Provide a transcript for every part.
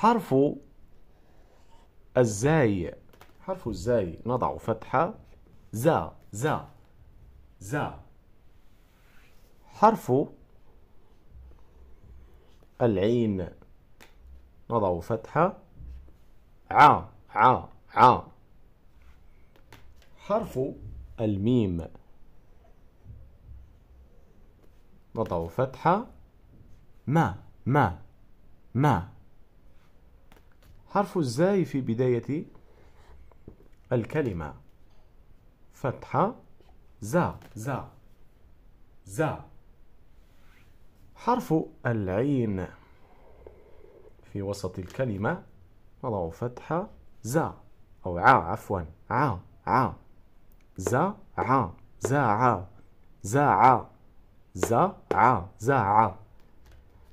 حرف الزاي حرف الزاي نضع فتحة زا زا زا حرف العين نضع فتحة ع ع ع حرف الميم نضع فتحة ما ما ما حرف الزاي في بداية الكلمة فتحة زا زا زا حرف العين في وسط الكلمة نضع فتحة زا أو عا عفوا عا عا زا عا زا عا زا عا زا عا زا عا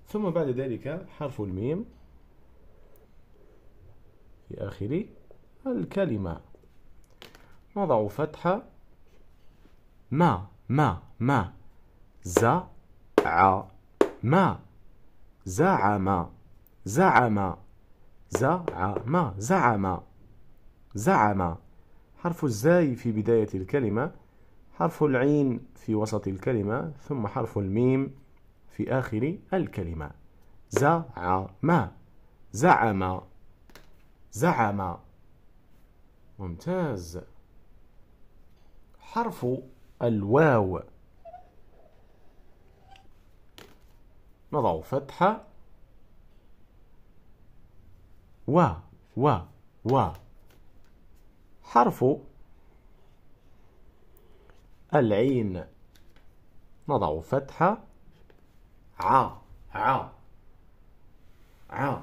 ثم بعد ذلك حرف الميم في آخر الكلمة نضع فتحة ما ما ما زع ما زعم زعم زعم زعم زعم حرف الزاي في بداية الكلمة حرف العين في وسط الكلمة ثم حرف الميم في آخر الكلمة زعم زعم زعم ممتاز حرف الواو نضع فتحة و و و حرف العين نضع فتحة ع ع ع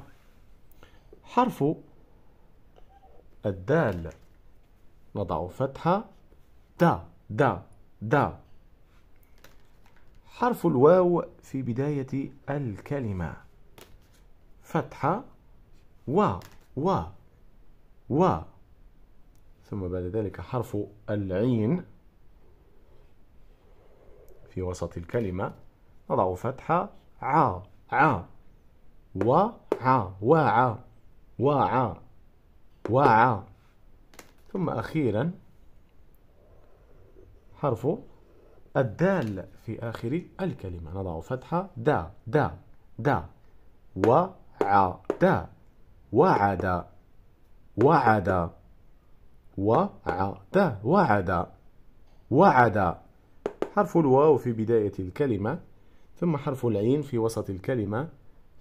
حرف الدال نضع فتحة دا دا دا حرف الواو في بداية الكلمة فتحة و و و ثم بعد ذلك حرف العين في وسط الكلمة نضع فتحة ع ع و و ع ع, و -ع. واو ثم أخيرا حرف الدال في آخر الكلمة نضع فتحة دا دا دا وع دا وعد وعد وعد وعد وعد حرف الواو في بداية الكلمة ثم حرف العين في وسط الكلمة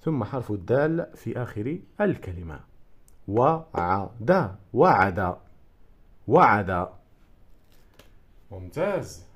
ثم حرف الدال في آخر الكلمة وعد وعد وعد ممتاز